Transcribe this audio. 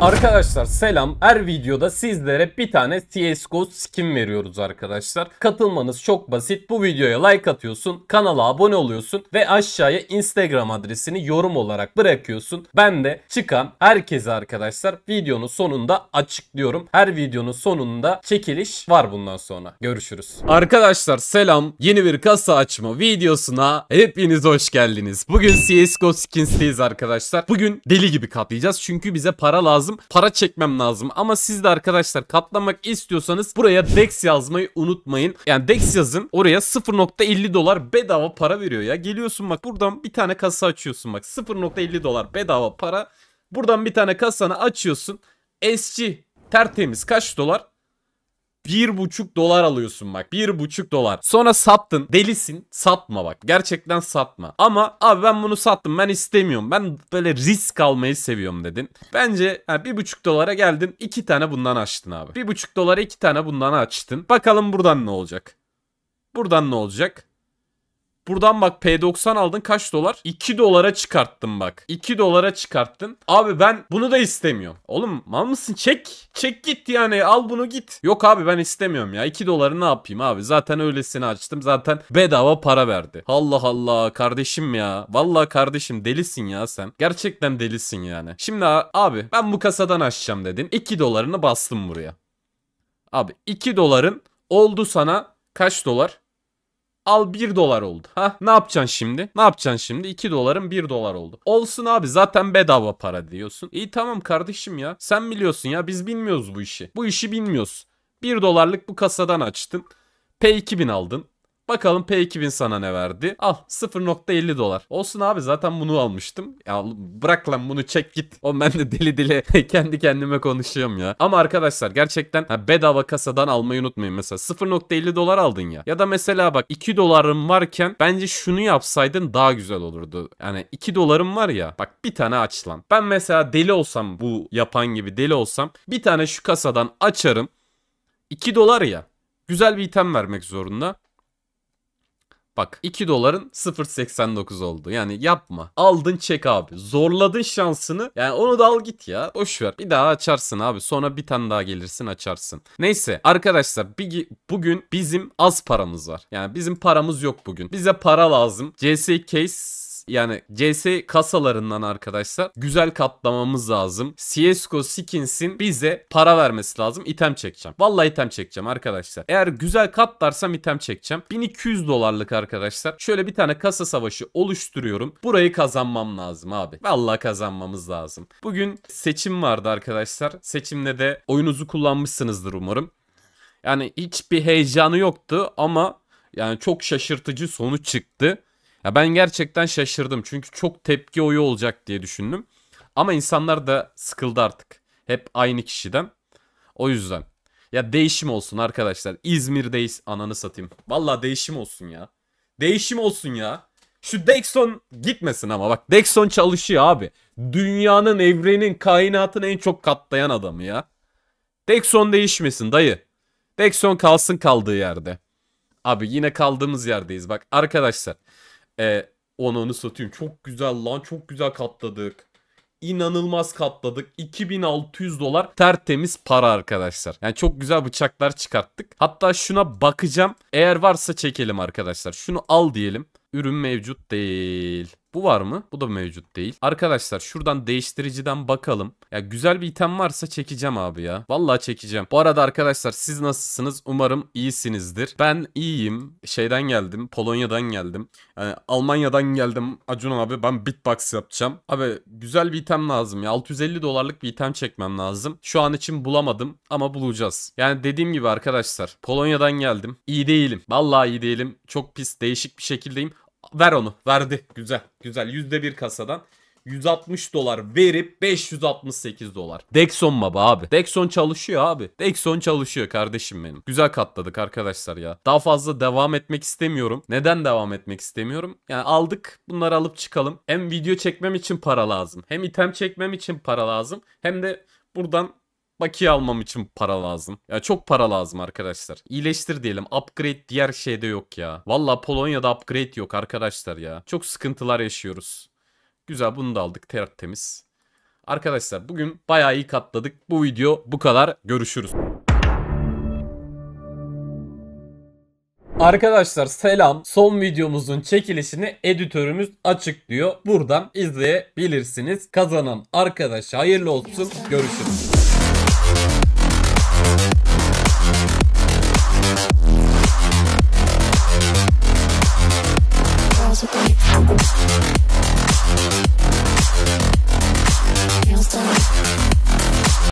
Arkadaşlar selam. Her videoda sizlere bir tane CSGO skin veriyoruz arkadaşlar. Katılmanız çok basit. Bu videoya like atıyorsun, kanala abone oluyorsun ve aşağıya Instagram adresini yorum olarak bırakıyorsun. Ben de çıkan herkese arkadaşlar videonun sonunda açıklıyorum. Her videonun sonunda çekiliş var bundan sonra. Görüşürüz. Arkadaşlar selam. Yeni bir kasa açma videosuna hepiniz hoş geldiniz. Bugün CSGO skinsteyiz arkadaşlar. Bugün deli gibi katlayacağız çünkü bize para lazım lazım. Para çekmem lazım. Ama siz de arkadaşlar katlamak istiyorsanız buraya Dex yazmayı unutmayın. Yani Dex yazın. Oraya 0.50 dolar bedava para veriyor ya. Geliyorsun bak buradan bir tane kasa açıyorsun bak. 0.50 dolar bedava para. Buradan bir tane kasanı açıyorsun. SC tertemiz kaç dolar? bir buçuk dolar alıyorsun bak. Bir buçuk dolar. Sonra sattın. Delisin. Satma bak. Gerçekten satma. Ama abi ben bunu sattım. Ben istemiyorum. Ben böyle risk almayı seviyorum dedin. Bence ha, bir buçuk dolara geldin. iki tane bundan açtın abi. Bir buçuk dolara iki tane bundan açtın. Bakalım buradan ne olacak? Buradan ne olacak? Buradan bak P90 aldın kaç dolar? 2 dolara çıkarttım bak. 2 dolara çıkarttın. Abi ben bunu da istemiyorum. Oğlum mal mısın? Çek. Çek git yani al bunu git. Yok abi ben istemiyorum ya. 2 doları ne yapayım abi? Zaten öylesini açtım. Zaten bedava para verdi. Allah Allah kardeşim ya. Vallahi kardeşim delisin ya sen. Gerçekten delisin yani. Şimdi abi ben bu kasadan açacağım dedin. 2 dolarını bastım buraya. Abi 2 doların oldu sana kaç dolar? Al 1 dolar oldu. Ha ne yapacaksın şimdi? Ne yapacaksın şimdi? 2 doların 1 dolar oldu. Olsun abi zaten bedava para diyorsun. İyi tamam kardeşim ya. Sen biliyorsun ya biz bilmiyoruz bu işi. Bu işi bilmiyoruz. 1 dolarlık bu kasadan açtın. P2000 aldın. Bakalım P2000 sana ne verdi? Al 0.50 dolar. Olsun abi zaten bunu almıştım. Ya bırak lan bunu çek git. O ben de deli deli kendi kendime konuşuyorum ya. Ama arkadaşlar gerçekten ha, bedava kasadan almayı unutmayın. Mesela 0.50 dolar aldın ya. Ya da mesela bak 2 dolarım varken bence şunu yapsaydın daha güzel olurdu. Yani 2 dolarım var ya bak bir tane aç lan. Ben mesela deli olsam bu yapan gibi deli olsam bir tane şu kasadan açarım. 2 dolar ya. Güzel bir item vermek zorunda. Bak 2 doların 0.89 oldu. Yani yapma. Aldın çek abi. Zorladın şansını. Yani onu da al git ya. Boş ver. Bir daha açarsın abi. Sonra bir tane daha gelirsin açarsın. Neyse arkadaşlar bir, bugün bizim az paramız var. Yani bizim paramız yok bugün. Bize para lazım. CS Case yani CS kasalarından arkadaşlar güzel katlamamız lazım. CSGO Skins'in bize para vermesi lazım. İtem çekeceğim. Vallahi item çekeceğim arkadaşlar. Eğer güzel katlarsam item çekeceğim. 1200 dolarlık arkadaşlar. Şöyle bir tane kasa savaşı oluşturuyorum. Burayı kazanmam lazım abi. Vallahi kazanmamız lazım. Bugün seçim vardı arkadaşlar. Seçimle de oyunuzu kullanmışsınızdır umarım. Yani hiçbir heyecanı yoktu ama yani çok şaşırtıcı sonuç çıktı. Ya ben gerçekten şaşırdım çünkü çok tepki oyu olacak diye düşündüm. Ama insanlar da sıkıldı artık. Hep aynı kişiden. O yüzden. Ya değişim olsun arkadaşlar. İzmir'deyiz ananı satayım. vallahi değişim olsun ya. Değişim olsun ya. Şu Dexon gitmesin ama bak Dexon çalışıyor abi. Dünyanın, evrenin, kainatın en çok katlayan adamı ya. Dexon değişmesin dayı. Dexon kalsın kaldığı yerde. Abi yine kaldığımız yerdeyiz bak arkadaşlar. E, onu satayım. Çok güzel lan çok güzel katladık İnanılmaz katladık. 2600 dolar tertemiz para arkadaşlar. Yani çok güzel bıçaklar çıkarttık. Hatta şuna bakacağım. Eğer varsa çekelim arkadaşlar. Şunu al diyelim. Ürün mevcut değil. Bu var mı? Bu da mevcut değil. Arkadaşlar şuradan değiştiriciden bakalım. Ya güzel bir item varsa çekeceğim abi ya. Vallahi çekeceğim. Bu arada arkadaşlar siz nasılsınız? Umarım iyisinizdir. Ben iyiyim. Şeyden geldim. Polonya'dan geldim. Yani Almanya'dan geldim. Acun abi ben BitBox yapacağım. Abi güzel bir item lazım ya. 650 dolarlık bir item çekmem lazım. Şu an için bulamadım ama bulacağız. Yani dediğim gibi arkadaşlar Polonya'dan geldim. İyi değilim. Vallahi iyi değilim. Çok pis değişik bir şekildeyim. Ver onu. Verdi. Güzel. Güzel. %1 kasadan. 160 dolar verip 568 dolar. Dexon baba abi. Dexon çalışıyor abi. Dexon çalışıyor kardeşim benim. Güzel katladık arkadaşlar ya. Daha fazla devam etmek istemiyorum. Neden devam etmek istemiyorum? Yani aldık bunları alıp çıkalım. Hem video çekmem için para lazım. Hem item çekmem için para lazım. Hem de buradan bakiye almam için para lazım. Ya çok para lazım arkadaşlar. İyileştir diyelim. Upgrade diğer şeyde yok ya. Valla Polonya'da upgrade yok arkadaşlar ya. Çok sıkıntılar yaşıyoruz. Güzel bunu da aldık tertemiz. Arkadaşlar bugün bayağı iyi katladık. Bu video bu kadar. Görüşürüz. Arkadaşlar selam. Son videomuzun çekilişini editörümüz açıklıyor. Buradan izleyebilirsiniz. Kazanan arkadaşa hayırlı olsun. Görüşürüz.